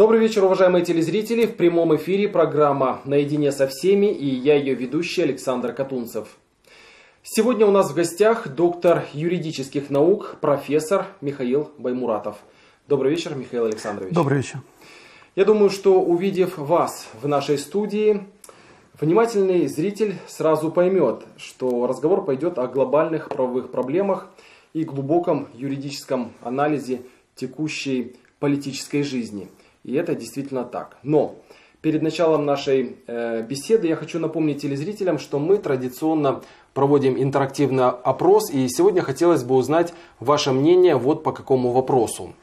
Добрый вечер, уважаемые телезрители. В прямом эфире программа «Наедине со всеми» и я ее ведущий Александр Катунцев. Сегодня у нас в гостях доктор юридических наук, профессор Михаил Баймуратов. Добрый вечер, Михаил Александрович. Добрый вечер. Я думаю, что увидев вас в нашей студии, внимательный зритель сразу поймет, что разговор пойдет о глобальных правовых проблемах и глубоком юридическом анализе текущей политической жизни – и это действительно так. Но перед началом нашей э, беседы я хочу напомнить телезрителям, что мы традиционно проводим интерактивный опрос, и сегодня хотелось бы узнать ваше мнение вот по какому вопросу.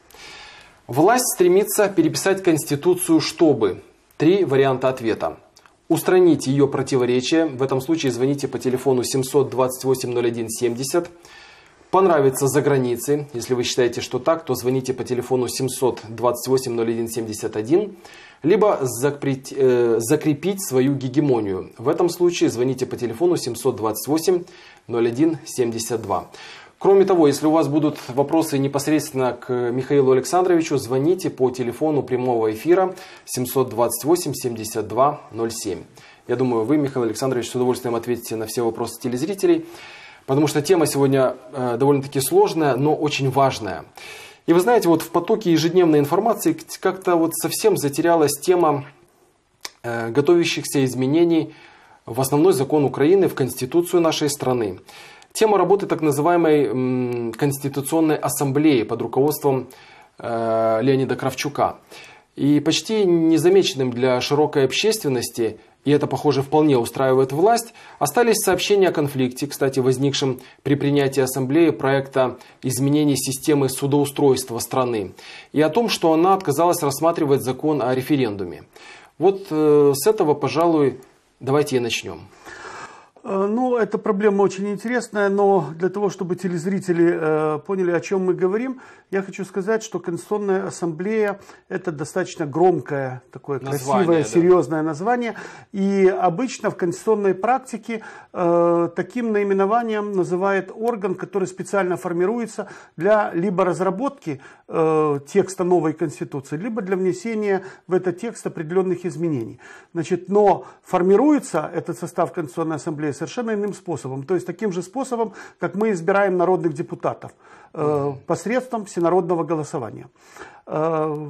Власть стремится переписать Конституцию, чтобы... Три варианта ответа. Устранить ее противоречие. В этом случае звоните по телефону 728 0170 понравится за границей. Если вы считаете, что так, то звоните по телефону 728-0171, либо закрепить, э, закрепить свою гегемонию. В этом случае звоните по телефону 728-0172. Кроме того, если у вас будут вопросы непосредственно к Михаилу Александровичу, звоните по телефону прямого эфира 728-7207. Я думаю, вы, Михаил Александрович, с удовольствием ответите на все вопросы телезрителей потому что тема сегодня э, довольно-таки сложная, но очень важная. И вы знаете, вот в потоке ежедневной информации как-то вот совсем затерялась тема э, готовящихся изменений в основной закон Украины, в Конституцию нашей страны. Тема работы так называемой Конституционной ассамблеи под руководством э, Леонида Кравчука. И почти незамеченным для широкой общественности и это, похоже, вполне устраивает власть, остались сообщения о конфликте, кстати, возникшем при принятии Ассамблеи проекта изменений системы судоустройства страны, и о том, что она отказалась рассматривать закон о референдуме. Вот э, с этого, пожалуй, давайте и начнем. Э, ну, эта проблема очень интересная, но для того, чтобы телезрители э, поняли, о чем мы говорим, я хочу сказать, что Конституционная ассамблея – это достаточно громкое, такое название, красивое, да. серьезное название. И обычно в конституционной практике э, таким наименованием называет орган, который специально формируется для либо разработки э, текста новой Конституции, либо для внесения в этот текст определенных изменений. Значит, но формируется этот состав Конституционной ассамблеи совершенно иным способом. То есть таким же способом, как мы избираем народных депутатов э, посредством всенародного голосования. Э,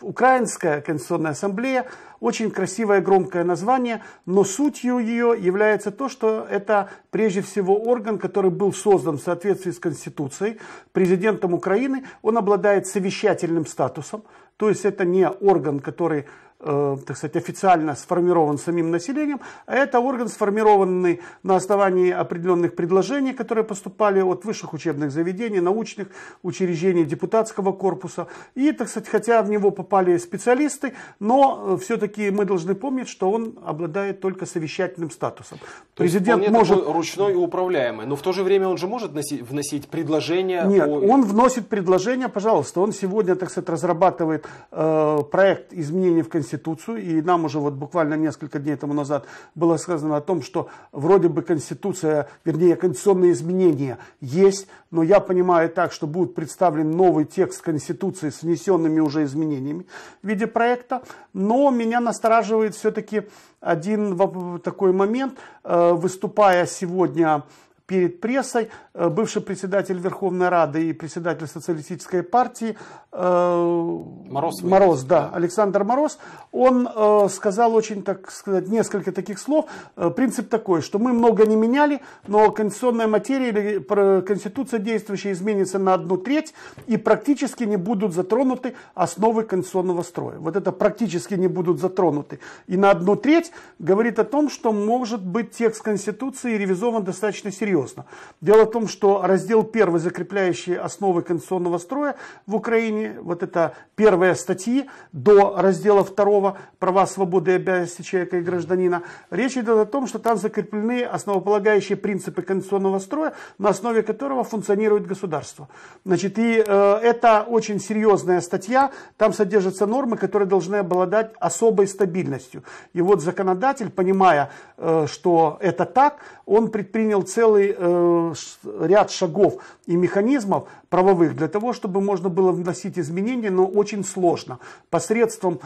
Украинская Конституционная Ассамблея, очень красивое громкое название, но сутью ее является то, что это прежде всего орган, который был создан в соответствии с Конституцией президентом Украины. Он обладает совещательным статусом, то есть это не орган, который Э, так сказать, официально сформирован самим населением, а это орган, сформированный на основании определенных предложений, которые поступали от высших учебных заведений, научных учреждений, депутатского корпуса. И, так сказать, хотя в него попали специалисты, но э, все-таки мы должны помнить, что он обладает только совещательным статусом. То Президент может... ручной и управляемый, но в то же время он же может носить, вносить предложения? Нет, о... он вносит предложения, пожалуйста. Он сегодня, так сказать, разрабатывает э, проект изменений в Конституции Конституцию, и нам уже вот буквально несколько дней тому назад было сказано о том, что вроде бы Конституция, вернее, конституционные изменения есть, но я понимаю так, что будет представлен новый текст Конституции с внесенными уже изменениями в виде проекта, но меня настораживает все-таки один такой момент, э, выступая сегодня перед прессой э, бывший председатель Верховной Рады и председатель Социалистической партии Э, Мороз. Мороз, да, Александр Мороз, он э, сказал очень, так сказать, несколько таких слов. Э, принцип такой, что мы много не меняли, но конституционная материя или конституция действующая изменится на одну треть, и практически не будут затронуты основы конституционного строя. Вот это практически не будут затронуты. И на одну треть говорит о том, что может быть текст конституции ревизован достаточно серьезно. Дело в том, что раздел первый, закрепляющий основы конституционного строя в Украине, вот это первая статьи до раздела 2 «Права, свободы и обязанности человека и гражданина», речь идет о том, что там закреплены основополагающие принципы конституционного строя, на основе которого функционирует государство. Значит, и э, это очень серьезная статья, там содержатся нормы, которые должны обладать особой стабильностью. И вот законодатель, понимая, э, что это так, он предпринял целый э, ряд шагов и механизмов правовых для того, чтобы можно было вносить изменения, но очень сложно. Посредством,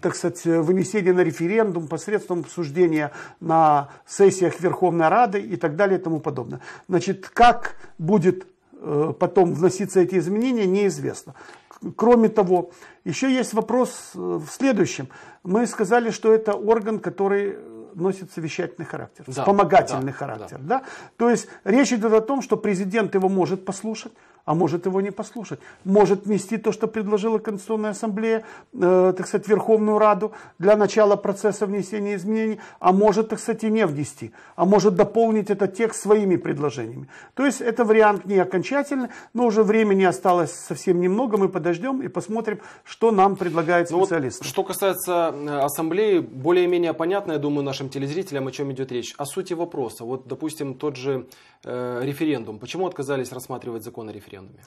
так сказать, вынесения на референдум, посредством обсуждения на сессиях Верховной Рады и так далее и тому подобное. Значит, как будет э, потом вноситься эти изменения, неизвестно. Кроме того, еще есть вопрос э, в следующем. Мы сказали, что это орган, который носит совещательный характер, да, вспомогательный да, характер. Да. Да? То есть речь идет о том, что президент его может послушать, а может его не послушать, может внести то, что предложила Конституционная Ассамблея, э, так сказать, Верховную Раду для начала процесса внесения изменений, а может, так сказать, и не внести, а может дополнить этот текст своими предложениями. То есть это вариант не окончательный, но уже времени осталось совсем немного, мы подождем и посмотрим, что нам предлагает специалист. Ну вот, что касается э, Ассамблеи, более-менее понятно, я думаю, нашим телезрителям, о чем идет речь. О а сути вопроса, вот, допустим, тот же э, референдум. Почему отказались рассматривать закон о референдуме? референдуме?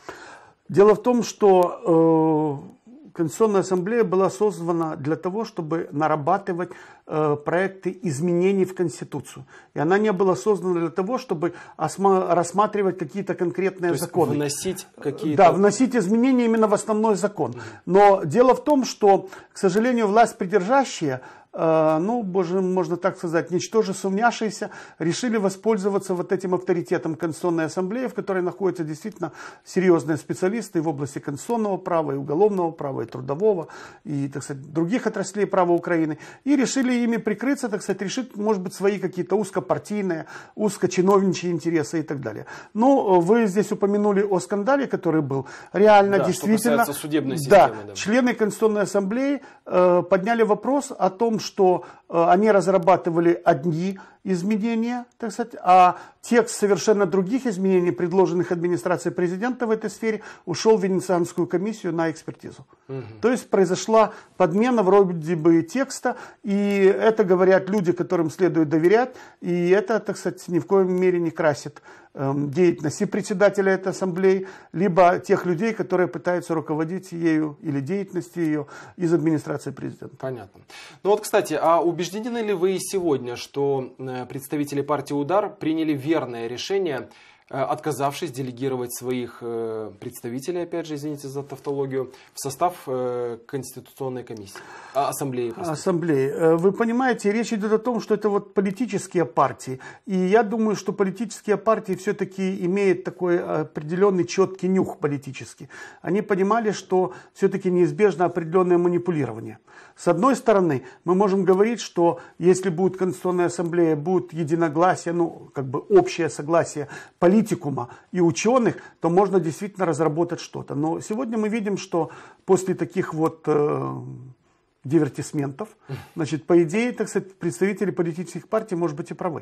Дело в том, что э, Конституционная ассамблея была создана для того, чтобы нарабатывать э, проекты изменений в Конституцию. И она не была создана для того, чтобы осма- рассматривать какие-то конкретные То законы. Вносить э, какие-то. Да, вносить изменения именно в основной закон. Но дело в том, что, к сожалению, власть придержащая Э, ну, боже, можно так сказать, ничтоже сумнявшиеся решили воспользоваться вот этим авторитетом Конституционной Ассамблеи, в которой находятся действительно серьезные специалисты в области конституционного права, и уголовного права, и трудового, и, так сказать, других отраслей права Украины, и решили ими прикрыться, так сказать, решить, может быть, свои какие-то узкопартийные, узкочиновничьи интересы и так далее. Но ну, вы здесь упомянули о скандале, который был. Реально, да, действительно, судебной системы, да, да, члены Конституционной Ассамблеи э, подняли вопрос о том, что э, они разрабатывали одни изменения, так сказать, а текст совершенно других изменений, предложенных администрацией президента в этой сфере, ушел в Венецианскую комиссию на экспертизу. Угу. То есть произошла подмена вроде бы текста, и это говорят люди, которым следует доверять, и это, так сказать, ни в коем мере не красит эм, деятельность и председателя этой ассамблеи, либо тех людей, которые пытаются руководить ею или деятельностью ее из администрации президента. Понятно. Ну вот, кстати, а убеждены ли вы сегодня, что э, Э, представители партии «Удар» приняли верное решение – Э, отказавшись делегировать своих э, представителей, опять же, извините за тавтологию, в состав э, Конституционной комиссии, а, ассамблеи. Простите. Ассамблеи. Вы понимаете, речь идет о том, что это вот политические партии. И я думаю, что политические партии все-таки имеют такой определенный четкий нюх политический. Они понимали, что все-таки неизбежно определенное манипулирование. С одной стороны, мы можем говорить, что если будет Конституционная ассамблея, будет единогласие, ну, как бы общее согласие политиков, политикума и ученых, то можно действительно разработать что-то. Но сегодня мы видим, что после таких вот э, дивертисментов, значит, по идее, так сказать, представители политических партий, может быть, и правы.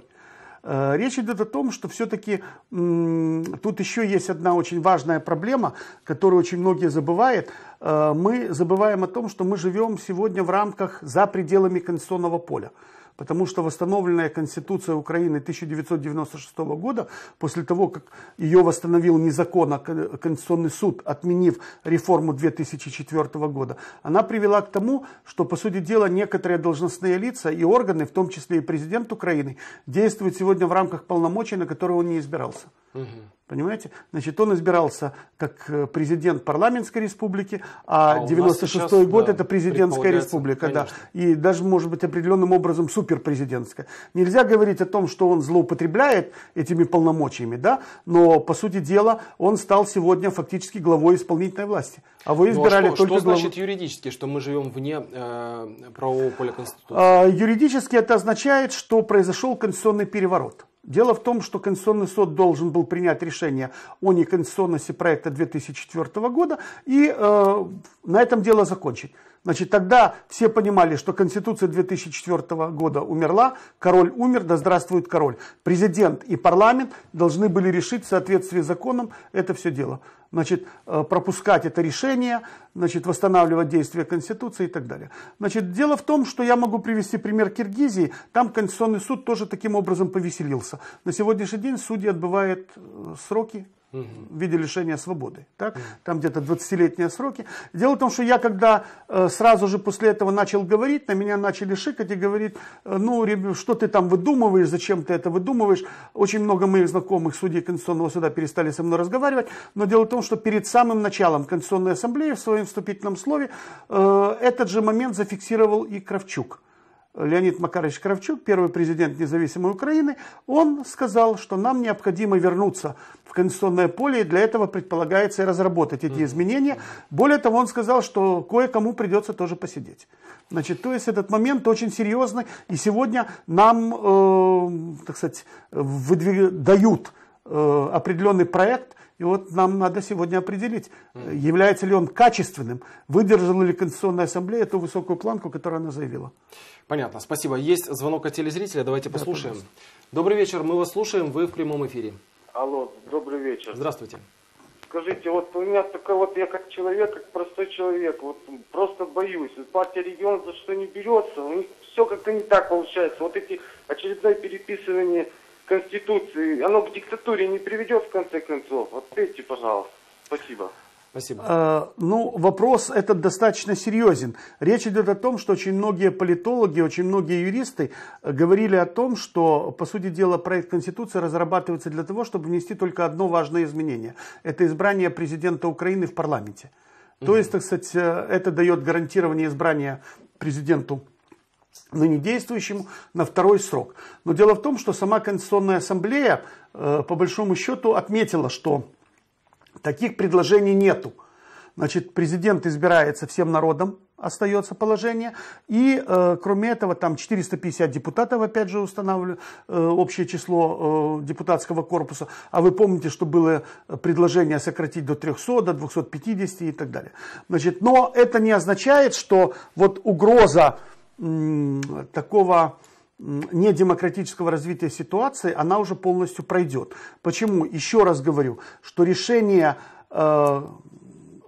Э, речь идет о том, что все-таки э, тут еще есть одна очень важная проблема, которую очень многие забывают. Э, мы забываем о том, что мы живем сегодня в рамках за пределами конституционного поля потому что восстановленная Конституция Украины 1996 года, после того, как ее восстановил незаконно Конституционный суд, отменив реформу 2004 года, она привела к тому, что, по сути дела, некоторые должностные лица и органы, в том числе и президент Украины, действуют сегодня в рамках полномочий, на которые он не избирался. Угу. Понимаете? Значит, он избирался как э, президент парламентской республики, а, а 96-й год да, это президентская республика, конечно. да. И даже, может быть, определенным образом суперпрезидентская. Нельзя говорить о том, что он злоупотребляет этими полномочиями, да, но, по сути дела, он стал сегодня фактически главой исполнительной власти. А вы избирали ну, а что, только... Что глав... значит юридически, что мы живем вне э, правового поля Конституции? А, юридически это означает, что произошел конституционный переворот. Дело в том, что Конституционный суд должен был принять решение о неконституционности проекта 2004 года и э, на этом дело закончить. Значит, тогда все понимали, что Конституция 2004 года умерла, король умер, да здравствует король. Президент и парламент должны были решить в соответствии с законом это все дело значит, э, пропускать это решение, значит, восстанавливать действие Конституции и так далее. Значит, дело в том, что я могу привести пример Киргизии. Там Конституционный суд тоже таким образом повеселился. На сегодняшний день судьи отбывают э, сроки угу. в виде лишения свободы. Так? Там где-то 20-летние сроки. Дело в том, что я когда э, сразу же после этого начал говорить, на меня начали шикать и говорить, э, ну, что ты там выдумываешь, зачем ты это выдумываешь. Очень много моих знакомых судей Конституционного суда перестали со мной разговаривать. Но дело в том, что перед самым началом Конституционной ассамблеи в своем вступительном слове э, этот же момент зафиксировал и Кравчук. Леонид Макарович Кравчук, первый президент независимой Украины, он сказал, что нам необходимо вернуться в конституционное поле, и для этого предполагается и разработать эти изменения. Более того, он сказал, что кое-кому придется тоже посидеть. Значит, то есть этот момент очень серьезный, и сегодня нам, э, так сказать, выдвиг... дают э, определенный проект, и вот нам надо сегодня определить, является ли он качественным, выдержала ли Конституционная Ассамблея ту высокую планку, которую она заявила. Понятно, спасибо. Есть звонок от телезрителя, давайте да, послушаем. Пожалуйста. Добрый вечер, мы вас слушаем, вы в прямом эфире. Алло, добрый вечер. Здравствуйте. Скажите, вот у меня такой вот, я как человек, как простой человек, вот просто боюсь. Партия регион за что не берется, у них все как-то не так получается. Вот эти очередное переписывание Конституции, оно к диктатуре не приведет в конце концов. Вот Ответьте, пожалуйста. Спасибо. Спасибо. Э, ну, вопрос этот достаточно серьезен. Речь идет о том, что очень многие политологи, очень многие юристы э, говорили о том, что, по сути дела, проект Конституции разрабатывается для того, чтобы внести только одно важное изменение. Это избрание президента Украины в парламенте. Угу. То есть, так сказать, э, это дает гарантирование избрания президенту ныне действующему на второй срок. Но дело в том, что сама Конституционная Ассамблея, э, по большому счету, отметила, что Таких предложений нету. Значит, президент избирается всем народом, остается положение. И, э, кроме этого, там 450 депутатов, опять же, устанавливаю э, общее число э, депутатского корпуса. А вы помните, что было предложение сократить до 300, до 250 и так далее. Значит, но это не означает, что вот угроза э, такого недемократического развития ситуации, она уже полностью пройдет. Почему? Еще раз говорю, что решение э,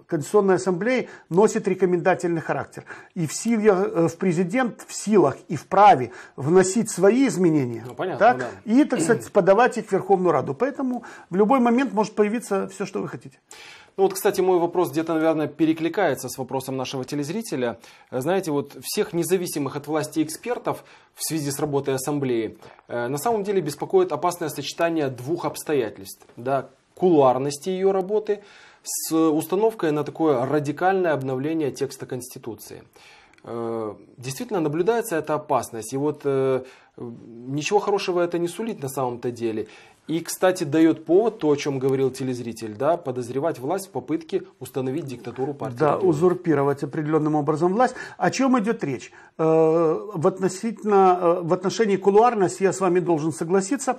Конституционной Ассамблеи носит рекомендательный характер. И в силе, э, в президент в силах и в праве вносить свои изменения. Ну, понятно, так? Да. И, так сказать, подавать их в Верховную Раду. Поэтому в любой момент может появиться все, что вы хотите. Ну вот, кстати, мой вопрос где-то, наверное, перекликается с вопросом нашего телезрителя. Э, знаете, вот всех независимых от власти экспертов в связи с работой ассамблеи э, на самом деле беспокоит опасное сочетание двух обстоятельств. Да, кулуарности ее работы – с установкой на такое радикальное обновление текста Конституции. Э, действительно наблюдается эта опасность, и вот э, ничего хорошего это не сулит на самом-то деле. И, кстати, дает повод, то, о чем говорил телезритель, да, подозревать власть в попытке установить диктатуру партии. Да, узурпировать определенным образом власть. О чем идет речь? Э, в, относительно, в отношении кулуарности я с вами должен согласиться.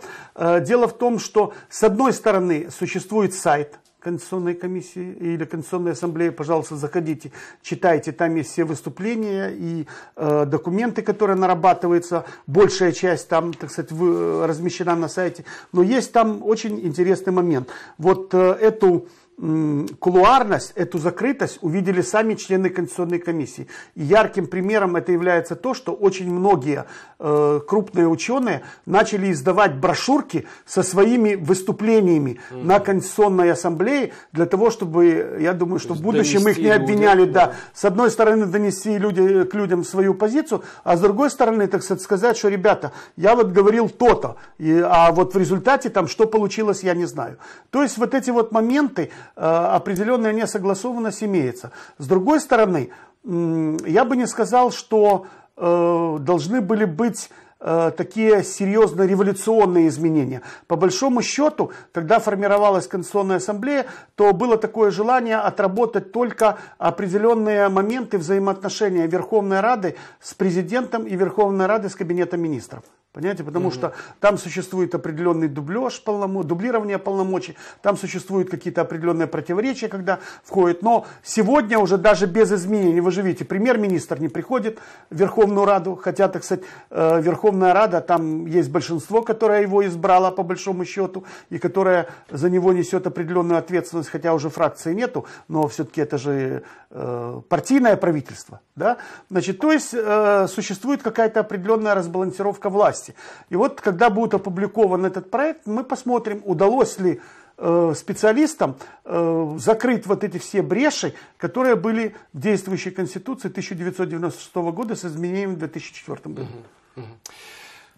Дело в том, что с одной стороны существует сайт, Конституционной комиссии или Конституционной ассамблеи, пожалуйста, заходите, читайте, там есть все выступления и э, документы, которые нарабатываются, большая часть там, так сказать, в, э, размещена на сайте, но есть там очень интересный момент. Вот э, эту кулуарность, эту закрытость увидели сами члены Конституционной комиссии. И ярким примером это является то, что очень многие э, крупные ученые начали издавать брошюрки со своими выступлениями mm-hmm. на Конституционной ассамблее для того, чтобы, я думаю, что в будущем их не обвиняли. Будет, да. да. С одной стороны, донести люди, к людям свою позицию, а с другой стороны, так сказать, что, ребята, я вот говорил то-то, и, а вот в результате там что получилось, я не знаю. То есть вот эти вот моменты, Э, определенная несогласованность имеется. С другой стороны, я бы не сказал, что э, должны были быть э, такие серьезно революционные изменения. По большому счету, когда формировалась Конституционная Ассамблея, то было такое желание отработать только определенные моменты взаимоотношения Верховной Рады с президентом и Верховной Рады с Кабинетом министров. Понимаете? Потому mm-hmm. что там существует определенный дубляж, полномо... дублирование полномочий, там существуют какие-то определенные противоречия, когда входит. Но сегодня уже даже без изменений, вы же видите, премьер-министр не приходит в Верховную Раду, хотя, так сказать, э, Верховная Рада, там есть большинство, которое его избрало по большому счету, и которое за него несет определенную ответственность, хотя уже фракции нету, но все-таки это же э, партийное правительство. Да? Значит, то есть э, существует какая-то определенная разбалансировка власти власти. И вот, когда будет опубликован этот проект, мы посмотрим, удалось ли э, специалистам э, закрыть вот эти все бреши, которые были в действующей Конституции 1996 года с изменениями в 2004 году.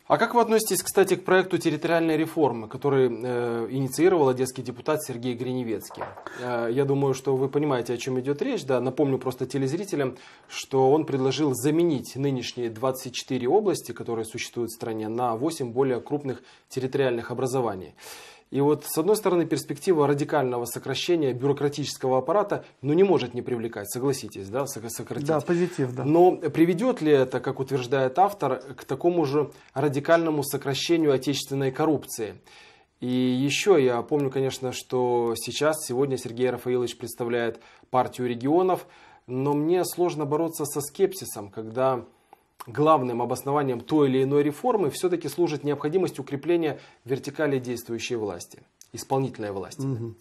А как вы относитесь, кстати, к проекту территориальной реформы, который э, инициировал одесский депутат Сергей Гриневецкий? Э, я думаю, что вы понимаете, о чем идет речь. Да, напомню просто телезрителям, что он предложил заменить нынешние 24 области, которые существуют в стране, на 8 более крупных территориальных образований. И вот, с одной стороны, перспектива радикального сокращения бюрократического аппарата, ну, не может не привлекать, согласитесь, да, сократить. Да, позитив, да. Но приведет ли это, как утверждает автор, к такому же радикальному сокращению отечественной коррупции? И еще я помню, конечно, что сейчас, сегодня Сергей Рафаилович представляет партию регионов, но мне сложно бороться со скепсисом, когда главным обоснованием той или иной реформы все-таки служит необходимость укрепления вертикали действующей власти, исполнительной власти. Угу.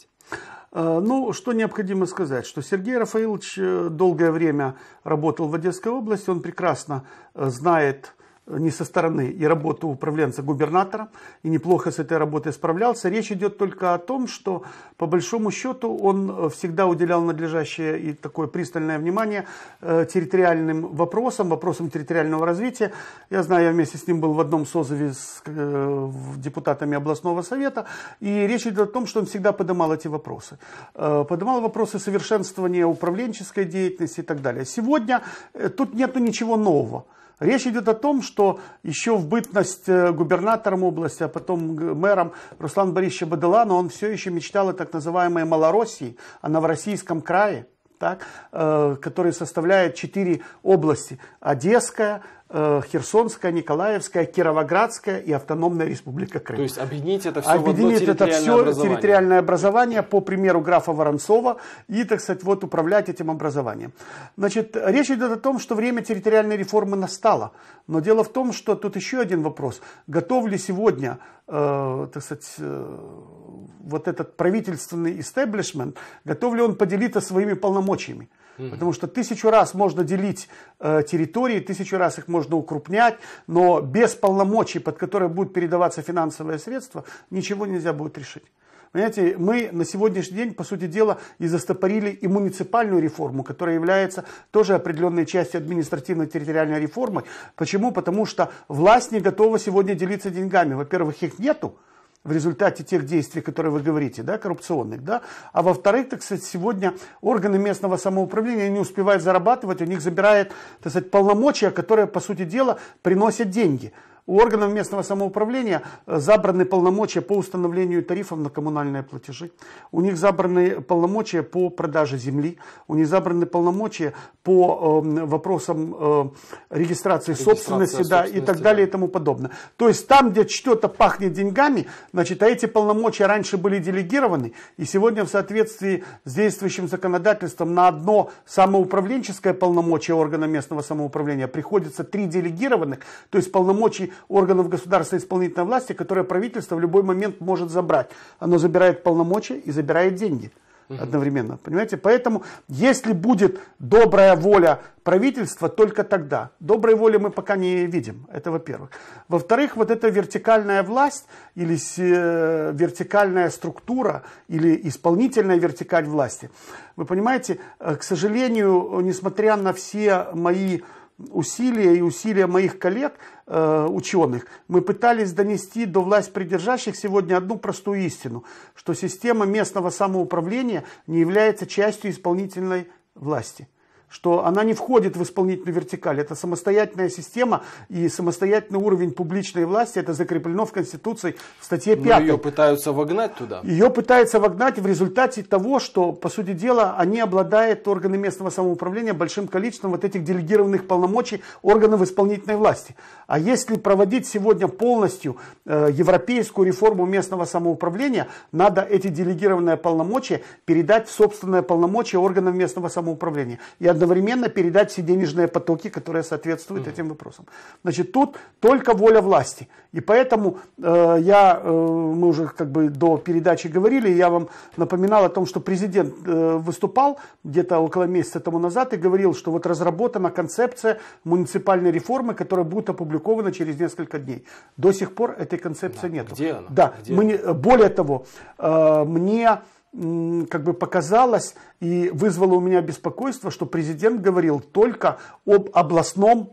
Ну, что необходимо сказать, что Сергей Рафаилович э, долгое время работал в Одесской области, он прекрасно э, знает не со стороны, и работу управленца губернатора и неплохо с этой работой справлялся. Речь идет только о том, что по большому счету он э, всегда уделял надлежащее и такое пристальное внимание э, территориальным вопросам, вопросам территориального развития. Я знаю, я вместе с ним был в одном созыве с э, депутатами областного совета, и речь идет о том, что он всегда поднимал эти вопросы. Поднимал вопросы совершенствования управленческой деятельности и так далее. Сегодня тут нет ничего нового. Речь идет о том, что еще в бытность э, губернатором области, а потом э, мэром Руслан Борисовича Бадалана, он все еще мечтал о так называемой Малороссии, о Новороссийском крае так, э, который составляет четыре области. Одесская, э, Херсонская, Николаевская, Кировоградская и Автономная Республика Крым. То есть объединить это все объединить в одно территориальное это все образование. территориальное образование по примеру графа Воронцова и, так сказать, вот управлять этим образованием. Значит, речь идет о том, что время территориальной реформы настало. Но дело в том, что тут еще один вопрос. Готов ли сегодня, э, так сказать, э, вот этот правительственный истеблишмент, готов ли он поделиться своими полномочиями. Угу. Потому что тысячу раз можно делить э, территории, тысячу раз их можно укрупнять, но без полномочий, под которые будут передаваться финансовые средства, ничего нельзя будет решить. Понимаете, мы на сегодняшний день, по сути дела, и застопорили и муниципальную реформу, которая является тоже определенной частью административно-территориальной реформы. Почему? Потому что власть не готова сегодня делиться деньгами. Во-первых, их нету в результате тех действий, которые вы говорите, да, коррупционных, да, а во-вторых, так сказать, сегодня органы местного самоуправления не успевают зарабатывать, у них забирает, так сказать, полномочия, которые, по сути дела, приносят деньги. У органов местного самоуправления э, забраны полномочия по установлению тарифов на коммунальные платежи. У них забраны полномочия по продаже земли. У них забраны полномочия по э, вопросам э, регистрации Регистрация собственности, собственности да, и так далее и тому подобное. То есть там, где что-то пахнет деньгами, значит, а эти полномочия раньше были делегированы. И сегодня в соответствии с действующим законодательством на одно самоуправленческое полномочие органа местного самоуправления приходится три делегированных, то есть полномочий органов государственной исполнительной власти, которые правительство в любой момент может забрать. Оно забирает полномочия и забирает деньги одновременно. Понимаете? Поэтому, если будет добрая воля правительства, только тогда. Доброй воли мы пока не видим. Это во-первых. Во-вторых, вот эта вертикальная власть или э, вертикальная структура или исполнительная вертикаль власти. Вы понимаете, э, к сожалению, несмотря на все мои усилия и усилия моих коллег, э, ученых, мы пытались донести до власть придержащих сегодня одну простую истину, что система местного самоуправления не является частью исполнительной власти что она не входит в исполнительную вертикаль. Это самостоятельная система и самостоятельный уровень публичной власти. Это закреплено в Конституции в статье 5. Но ее пытаются вогнать туда. Ее пытаются вогнать в результате того, что, по сути дела, они обладают органы местного самоуправления большим количеством вот этих делегированных полномочий органов исполнительной власти. А если проводить сегодня полностью э, европейскую реформу местного самоуправления, надо эти делегированные полномочия передать в собственное полномочия органам местного самоуправления. И одновременно передать все денежные потоки, которые соответствуют угу. этим вопросам. Значит, тут только воля власти. И поэтому э, я, э, мы уже как бы до передачи говорили, я вам напоминал о том, что президент э, выступал где-то около месяца тому назад и говорил, что вот разработана концепция муниципальной реформы, которая будет опубликована через несколько дней. До сих пор этой концепции да. нет. Где она? Да. Где? Мы, более того, э, мне как бы показалось и вызвало у меня беспокойство, что президент говорил только об областном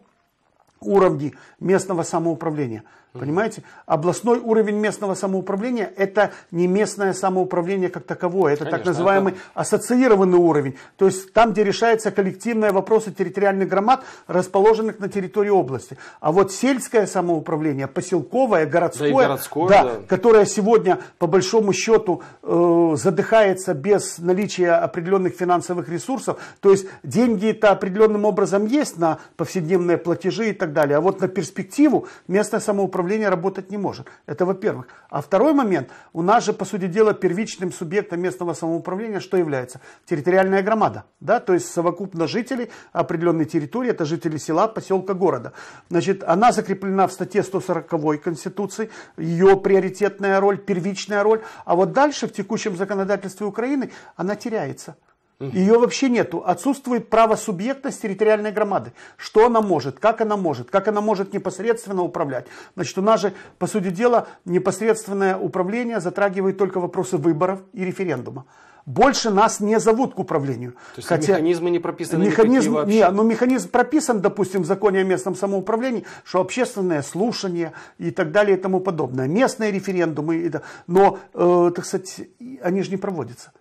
уровне местного самоуправления. Понимаете? Областной уровень местного самоуправления – это не местное самоуправление как таковое. Это Конечно, так называемый это... ассоциированный уровень. То есть там, где решаются коллективные вопросы территориальных громад, расположенных на территории области. А вот сельское самоуправление, поселковое, городское, да, городское да, да. которое сегодня, по большому счету, э, задыхается без наличия определенных финансовых ресурсов. То есть деньги-то определенным образом есть на повседневные платежи и так далее. А вот на перспективу местное самоуправление направление работать не может. Это во-первых. А второй момент, у нас же, по сути дела, первичным субъектом местного самоуправления что является? Территориальная громада, да, то есть совокупно жителей определенной территории, это жители села, поселка, города. Значит, она закреплена в статье 140 Конституции, ее приоритетная роль, первичная роль, а вот дальше в текущем законодательстве Украины она теряется. Ее вообще нету. Отсутствует право субъектность территориальной громады. Что она может, как она может, как она может непосредственно управлять. Значит, у нас же, по сути дела, непосредственное управление затрагивает только вопросы выборов и референдума. Больше нас не зовут к управлению. То есть Хотя механизмы не прописаны механизм, вообще? Не, ну механизм прописан, допустим, в законе о местном самоуправлении, что общественное слушание и так далее и тому подобное. Местные референдумы, но, э, так сказать, они же не проводятся.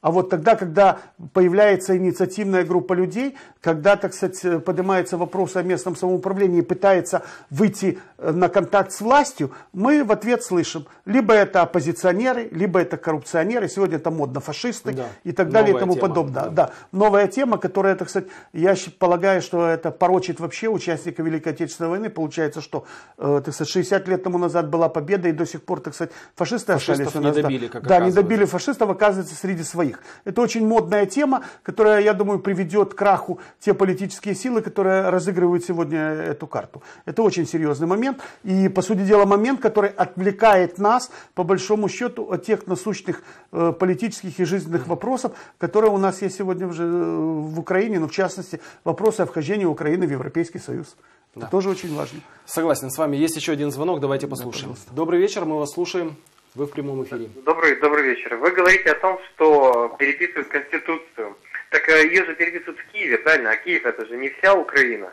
А вот тогда, когда появляется инициативная группа людей, когда, так сказать, поднимается вопрос о местном самоуправлении и пытается выйти э, на контакт с властью, мы в ответ слышим, либо это оппозиционеры, либо это коррупционеры, сегодня это модно фашисты да. и так далее Новая и тому тема. подобное. Да. Да. Новая тема, которая, так сказать, я полагаю, что это порочит вообще участника Великой Отечественной войны. Получается, что, э, так сказать, 60 лет тому назад была победа и до сих пор, так сказать, фашисты фашистов остались у нас. не добили, да. как Да, не добили фашистов, оказывается, среди своих своих. Это очень модная тема, которая, я думаю, приведет к краху те политические силы, которые разыгрывают сегодня эту карту. Это очень серьезный момент. И, по сути дела, момент, который отвлекает нас, по большому счету, от тех насущных э, политических и жизненных вопросов, которые у нас есть сегодня уже э, в Украине, но ну, в частности, вопросы о вхождении Украины в Европейский Союз. Это да. тоже очень важно. Согласен с вами. Есть еще один звонок, давайте послушаем. Да, Добрый вечер, мы вас слушаем. Вы в прямом эфире. Добрый, добрый вечер. Вы говорите о том, что переписывают Конституцию. Так э, ее же переписывают в Киеве, правильно? А Киев это же не вся Украина.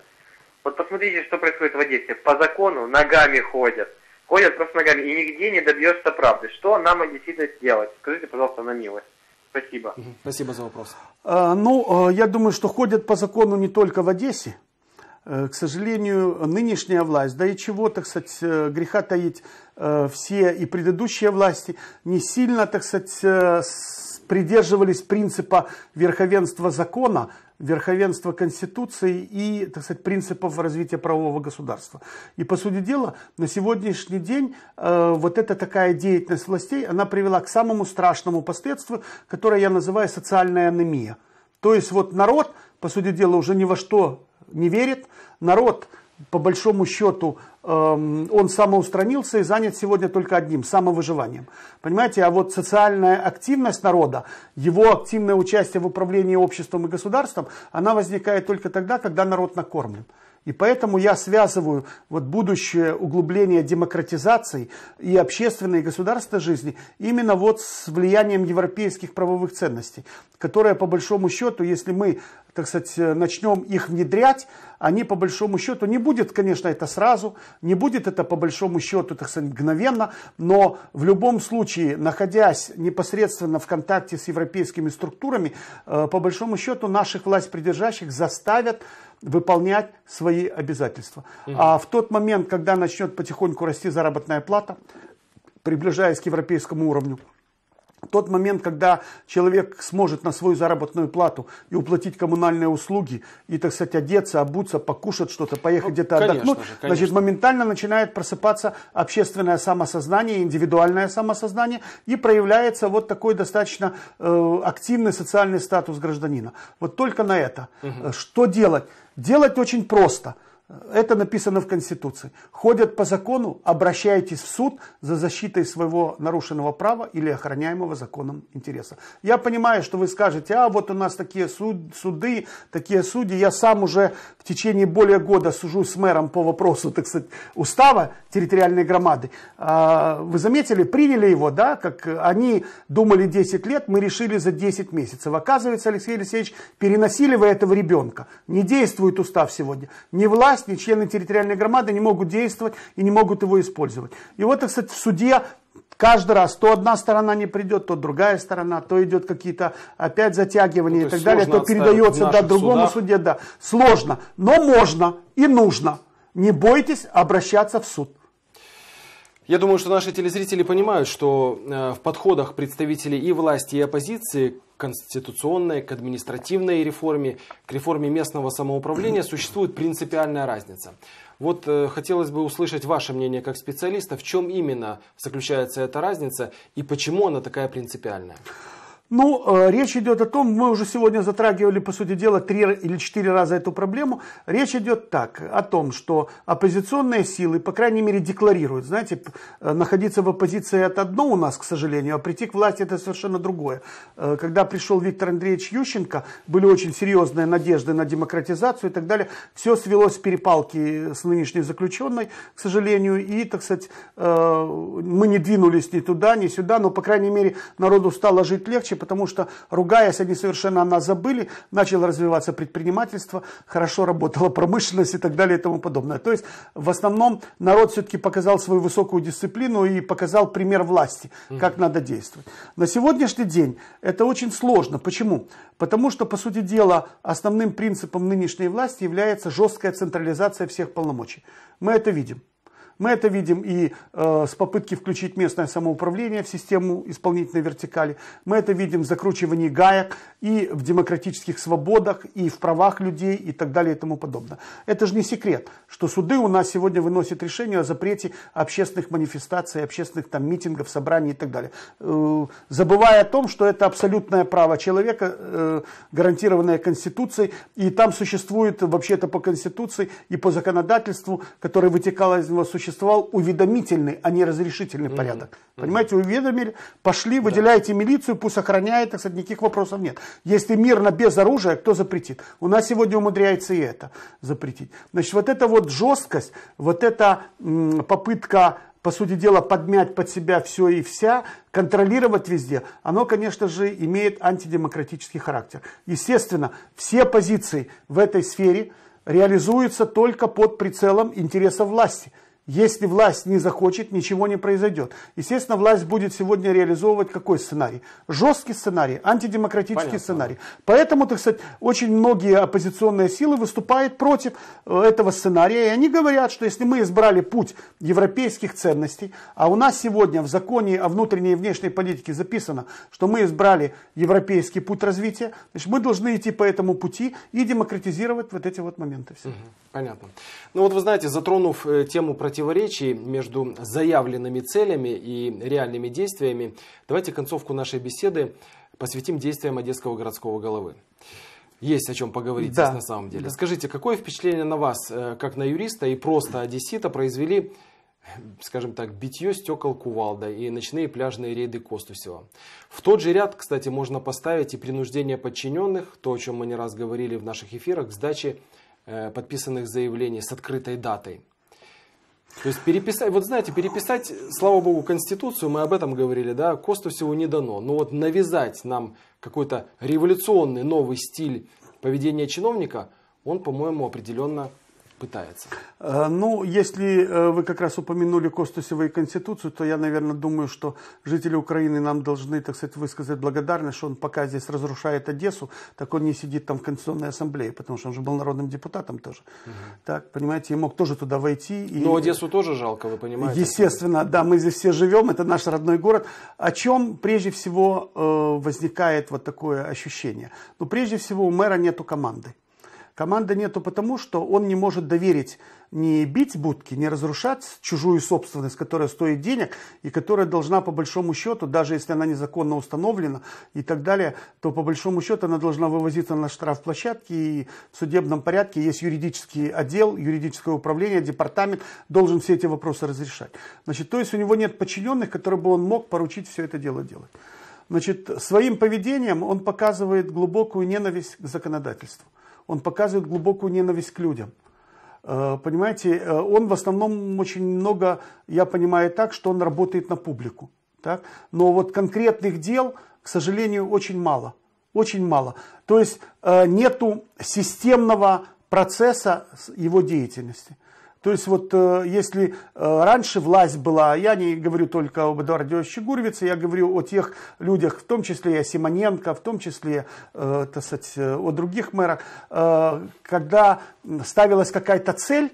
Вот посмотрите, что происходит в Одессе. По закону ногами ходят. Ходят просто ногами. И нигде не добьешься правды. Что нам действительно делать? Скажите, пожалуйста, на милость. Спасибо. Спасибо за вопрос. А, ну, а, я думаю, что ходят по закону не только в Одессе. Э, к сожалению, нынешняя власть, да и чего, так сказать, э, греха таить, э, все и предыдущие власти не сильно, так сказать, придерживались принципа верховенства закона, верховенства Конституции и, так сказать, принципов развития правового государства. И по сути дела, на сегодняшний день вот эта такая деятельность властей, она привела к самому страшному последствию, которое я называю социальная анемия. То есть вот народ, по сути дела, уже ни во что не верит, народ по большому счету, эм, он самоустранился и занят сегодня только одним – самовыживанием. Понимаете, а вот социальная активность народа, его активное участие в управлении обществом и государством, она возникает только тогда, когда народ накормлен. И поэтому я связываю вот будущее углубление демократизации и общественной и государственной жизни именно вот с влиянием европейских правовых ценностей, которые по большому счету, если мы так сказать, э, начнем их внедрять, они по большому счету, не будет, конечно, это сразу, не будет это по большому счету, так сказать, мгновенно, но в любом случае, находясь непосредственно в контакте с европейскими структурами, э, по большому счету наших власть придержащих заставят выполнять свои обязательства. Угу. А в тот момент, когда начнет потихоньку расти заработная плата, приближаясь к европейскому уровню, тот момент, когда человек сможет на свою заработную плату и уплатить коммунальные услуги, и, так сказать, одеться, обуться, покушать что-то, поехать ну, где-то отдохнуть, же, конечно. значит, моментально начинает просыпаться общественное самосознание, индивидуальное самосознание, и проявляется вот такой достаточно э, активный социальный статус гражданина. Вот только на это. Угу. Что делать? Делать очень просто – это написано в Конституции. Ходят по закону, обращайтесь в суд за защитой своего нарушенного права или охраняемого законом интереса. Я понимаю, что вы скажете, а вот у нас такие суд, суды, такие судьи. Я сам уже в течение более года сужу с мэром по вопросу, так сказать, устава территориальной громады. А, вы заметили, приняли его, да, как они думали 10 лет, мы решили за 10 месяцев. Оказывается, Алексей Алексеевич, переносили вы этого ребенка. Не действует устав сегодня. Не власть власть, ни члены территориальной громады не могут действовать и не могут его использовать. И вот, кстати, в суде каждый раз то одна сторона не придет, то другая сторона, то идет какие-то опять затягивания ну, и так далее, то передается да, другому судах. суде, да. Сложно, но можно и нужно. Не бойтесь обращаться в суд. Я думаю, что наши телезрители понимают, что э, в подходах представителей и власти, и оппозиции к конституционной, к административной реформе, к реформе местного самоуправления существует принципиальная разница. Вот э, хотелось бы услышать ваше мнение как специалиста, в чем именно заключается эта разница и почему она такая принципиальная? Ну, э, речь идет о том, мы уже сегодня затрагивали, по сути дела, три или четыре раза эту проблему. Речь идет так, о том, что оппозиционные силы, по крайней мере, декларируют, знаете, э, находиться в оппозиции это одно у нас, к сожалению, а прийти к власти это совершенно другое. Э, когда пришел Виктор Андреевич Ющенко, были очень серьезные надежды на демократизацию и так далее. Все свелось с перепалки с нынешней заключенной, к сожалению, и, так сказать, мы не двинулись ни туда, ни сюда, но, по крайней мере, народу стало жить легче, вещи, потому что, ругаясь, они совершенно о нас забыли, начало развиваться предпринимательство, хорошо работала промышленность и так далее и тому подобное. То есть, в основном, народ все-таки показал свою высокую дисциплину и показал пример власти, как надо действовать. На сегодняшний день это очень сложно. Почему? Потому что, по сути дела, основным принципом нынешней власти является жесткая централизация всех полномочий. Мы это видим. Мы это видим и э, с попытки включить местное самоуправление в систему исполнительной вертикали. Мы это видим в закручивании гаек и в демократических свободах, и в правах людей, и так далее, и тому подобное. Это же не секрет, что суды у нас сегодня выносят решение о запрете общественных манифестаций, общественных там митингов, собраний и так далее. Э, забывая о том, что это абсолютное право человека, э, гарантированное Конституцией, и там существует вообще-то по Конституции и по законодательству, которое вытекало из него, существовал уведомительный, а не разрешительный mm-hmm. порядок. Понимаете, уведомили, пошли, выделяете да. милицию, пусть охраняет, так сказать, никаких вопросов нет. Если мирно без оружия, кто запретит? У нас сегодня умудряется и это запретить. Значит, вот эта вот жесткость, вот эта попытка по сути дела, подмять под себя все и вся, контролировать везде, оно, конечно же, имеет антидемократический характер. Естественно, все позиции в этой сфере реализуются только под прицелом интереса власти – если власть не захочет, ничего не произойдет. Естественно, власть будет сегодня реализовывать какой сценарий? Жесткий сценарий, антидемократический Понятно. сценарий. Поэтому, так сказать, очень многие оппозиционные силы выступают против э, этого сценария. И они говорят, что если мы избрали путь европейских ценностей, а у нас сегодня в законе о внутренней и внешней политике записано, что мы избрали европейский путь развития, значит, мы должны идти по этому пути и демократизировать вот эти вот моменты все. Понятно. Ну вот вы знаете, затронув э, тему против противоречий между заявленными целями и реальными действиями, давайте концовку нашей беседы посвятим действиям Одесского городского головы. Есть о чем поговорить да. здесь на самом деле. Да. Скажите, какое впечатление на вас, э, как на юриста и просто одессита, произвели, скажем так, битье стекол кувалда и ночные пляжные рейды Костусева? В тот же ряд, кстати, можно поставить и принуждение подчиненных, то, о чем мы не раз говорили в наших эфирах, сдачи э, подписанных заявлений с открытой датой. То есть переписать, вот знаете, переписать, слава богу, Конституцию, мы об этом говорили, да, Косту всего не дано, но вот навязать нам какой-то революционный новый стиль поведения чиновника, он, по-моему, определенно пытается? Э, ну, если э, вы как раз упомянули Костусева и Конституцию, то я, наверное, думаю, что жители Украины нам должны, так сказать, высказать благодарность, что он пока здесь разрушает Одессу, так он не сидит там в Конституционной Ассамблее, потому что он же был народным депутатом тоже. Угу. Так, понимаете, и мог тоже туда войти. И... Но Одессу тоже жалко, вы понимаете? Естественно, да, мы здесь все живем, это наш родной город. О чем прежде всего э, возникает вот такое ощущение? Ну, прежде всего, у мэра нету команды. Команды нету потому, что он не может доверить не бить будки, не разрушать чужую собственность, которая стоит денег и которая должна по большому счету, даже если она незаконно установлена и так далее, то по большому счету она должна вывозиться на штрафплощадке и в судебном порядке есть юридический отдел, юридическое управление, департамент должен все эти вопросы разрешать. Значит, то есть у него нет подчиненных, которые бы он мог поручить все это дело делать. Значит, своим поведением он показывает глубокую ненависть к законодательству он показывает глубокую ненависть к людям. Э, понимаете, э, он в основном очень много, я понимаю так, что он работает на публику. Так? Но вот конкретных дел, к сожалению, очень мало. Очень мало. То есть э, нету системного процесса его деятельности. То есть вот э, если э, раньше власть была, я не говорю только об Эдуарде Щегурвице, я говорю о тех людях, в том числе и о Симоненко, в том числе, э, сказать, о других мэрах, когда ставилась какая-то цель,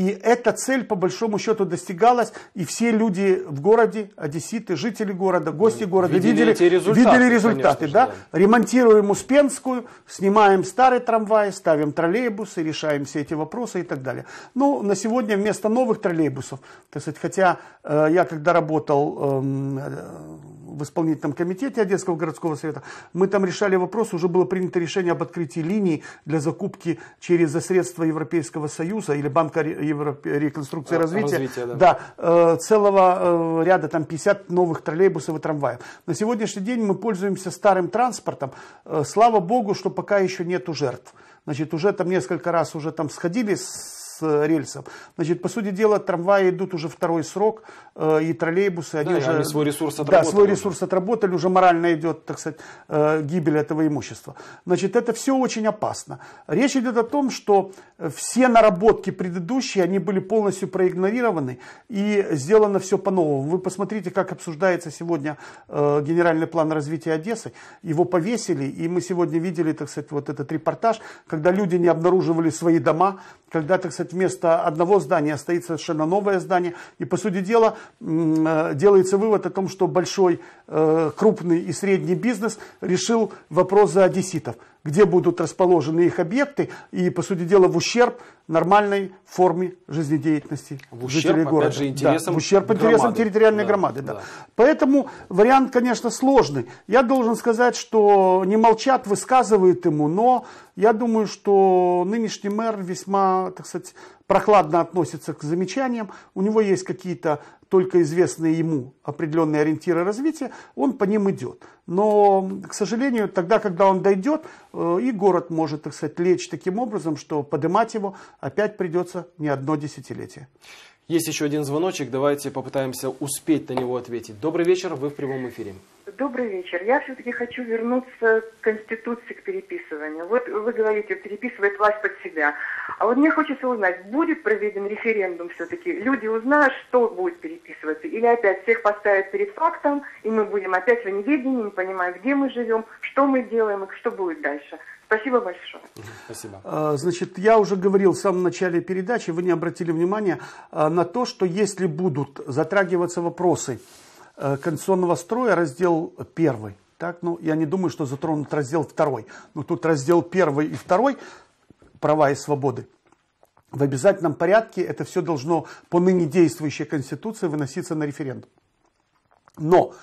и эта цель, по большому счету, достигалась, и все люди в городе, одесситы, жители города, гости ну, города видели, видели результаты. Видели результаты конечно, да? Да. Ремонтируем Успенскую, снимаем старый трамвай, ставим троллейбусы, решаем все эти вопросы и так далее. Ну, на сегодня вместо новых троллейбусов, так сказать, хотя э, я когда работал э, в исполнительном комитете Одесского городского совета. Мы там решали вопрос, уже было принято решение об открытии линий для закупки через средства Европейского Союза или Банка Европ... реконструкции и а, развития. развития да. Да, э, целого э, ряда, там 50 новых троллейбусов и трамваев. На сегодняшний день мы пользуемся старым транспортом. Э, слава богу, что пока еще нету жертв. Значит, уже там несколько раз уже там сходили с Э, рельсов. Значит, по сути дела, трамваи идут уже второй срок, э, и троллейбусы, они да, уже... Они свой ресурс отработали. Да, свой ресурс отработали, уже морально идет, так сказать, э, гибель этого имущества. Значит, это все очень опасно. Речь идет о том, что все наработки предыдущие, они были полностью проигнорированы, и сделано все по-новому. Вы посмотрите, как обсуждается сегодня генеральный план развития Одессы. Его повесили, и мы сегодня видели, так сказать, вот этот репортаж, когда люди не обнаруживали свои дома, когда, так сказать, может вместо одного здания стоит совершенно новое здание. И по сути дела э, делается вывод о том, что большой, э, крупный и средний бизнес решил вопрос за одесситов где будут расположены их объекты, и, по сути дела, в ущерб нормальной форме жизнедеятельности в ущерб, жителей города. Опять же, интересам да, в ущерб громады. территориальной да, громады. Да. Да. Поэтому вариант, конечно, сложный. Я должен сказать, что не молчат, высказывают ему, но я думаю, что нынешний мэр весьма, так сказать, прохладно относится к замечаниям, у него есть какие-то только известные ему определенные ориентиры развития, он по ним идет. Но, к сожалению, тогда, когда он дойдет, э, и город может, так сказать, лечь таким образом, что поднимать его опять придется не одно десятилетие. Есть еще один звоночек, давайте попытаемся успеть на него ответить. Добрый вечер, вы в прямом эфире. Добрый вечер. Я все-таки хочу вернуться к Конституции, к переписыванию. Вот вы говорите, переписывает власть под себя. А вот мне хочется узнать, будет проведен референдум все-таки? Люди узнают, что будет переписываться? Или опять всех поставят перед фактом, и мы будем опять в неведении, не понимая, где мы живем, что мы делаем и что будет дальше? Спасибо большое. Спасибо. А, значит, я уже говорил в самом начале передачи, вы не обратили внимания а, на то, что если будут затрагиваться вопросы Э, конституционного строя раздел первый. Так, ну, я не думаю, что затронут раздел второй. Но тут раздел первый и второй права и свободы. В обязательном порядке это все должно по ныне действующей Конституции выноситься на референдум. Но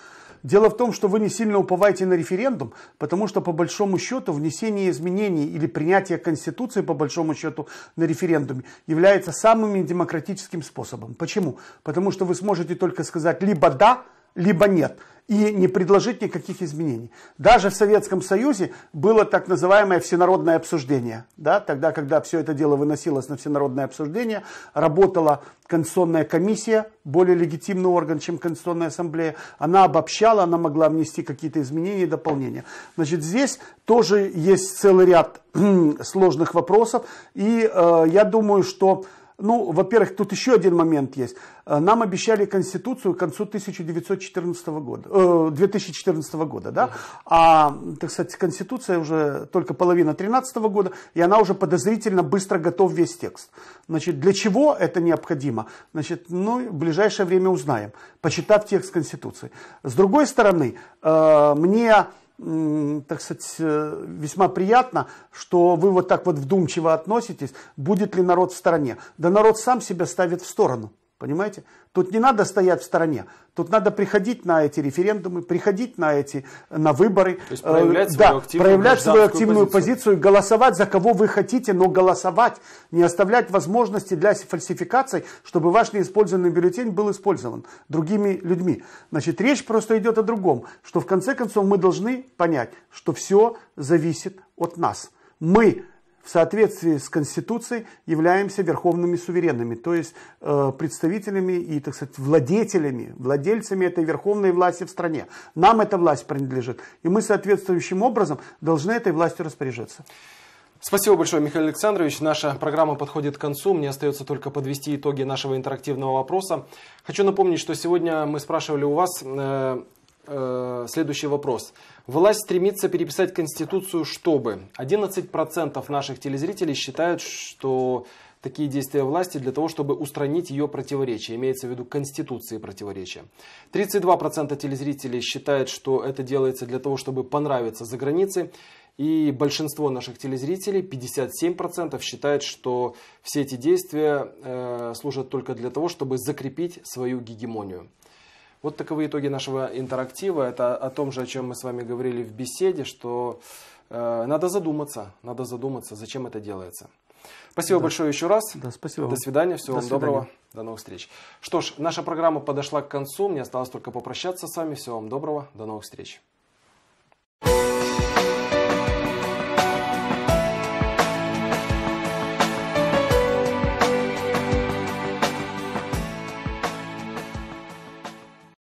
дело в том, что вы не сильно уповаете на референдум, потому что по большому счету внесение изменений или принятие Конституции по большому счету на референдуме является самым демократическим способом. Почему? Потому что вы сможете только сказать либо да, либо нет. И не предложить никаких изменений. Даже в Советском Союзе было так называемое всенародное обсуждение. Да? Тогда, когда все это дело выносилось на всенародное обсуждение, работала Конституционная комиссия, более легитимный орган, чем Конституционная ассамблея. Она обобщала, она могла внести какие-то изменения и дополнения. Значит, здесь тоже есть целый ряд сложных вопросов. И э, я думаю, что ну, во-первых, тут еще один момент есть. Э, нам обещали Конституцию к концу 1914 года, 2014 э, года, да? А, так сказать, Конституция уже только половина 2013 года, и она уже подозрительно быстро готов весь текст. Значит, для чего это необходимо? Значит, ну, в ближайшее время узнаем, почитав текст Конституции. С другой стороны, э, мне так сказать, э, весьма приятно, что вы вот так вот вдумчиво относитесь, будет ли народ в стороне. Да народ сам себя ставит в сторону. Понимаете? Тут не надо стоять в стороне. Тут надо приходить на эти референдумы, приходить на эти на выборы, То есть проявлять э, свою да, активную, проявлять свою активную позицию. позицию, голосовать за кого вы хотите, но голосовать, не оставлять возможности для фальсификаций, чтобы ваш неиспользованный бюллетень был использован другими людьми. Значит, речь просто идет о другом, что в конце концов мы должны понять, что все зависит от нас. Мы в соответствии с Конституцией являемся верховными суверенными, то есть э, представителями и, так сказать, владетелями, владельцами этой верховной власти в стране. Нам эта власть принадлежит, и мы соответствующим образом должны этой властью распоряжаться. Спасибо большое, Михаил Александрович. Наша программа подходит к концу. Мне остается только подвести итоги нашего интерактивного вопроса. Хочу напомнить, что сегодня мы спрашивали у вас, э, э, следующий вопрос. Власть стремится переписать Конституцию, чтобы 11% наших телезрителей считают, что такие действия власти для того, чтобы устранить ее противоречия, имеется в виду Конституции противоречия. 32% телезрителей считают, что это делается для того, чтобы понравиться за границей. И большинство наших телезрителей, 57%, считает, что все эти действия э, служат только для того, чтобы закрепить свою гегемонию. Вот таковы итоги нашего интерактива. Это о том же, о чем мы с вами говорили в беседе, что э, надо задуматься, надо задуматься, зачем это делается. Спасибо да. большое еще раз. Да, спасибо. До свидания, всего До вам свидания. доброго, до новых встреч. Что ж, наша программа подошла к концу, мне осталось только попрощаться с вами. Всего вам доброго, до новых встреч.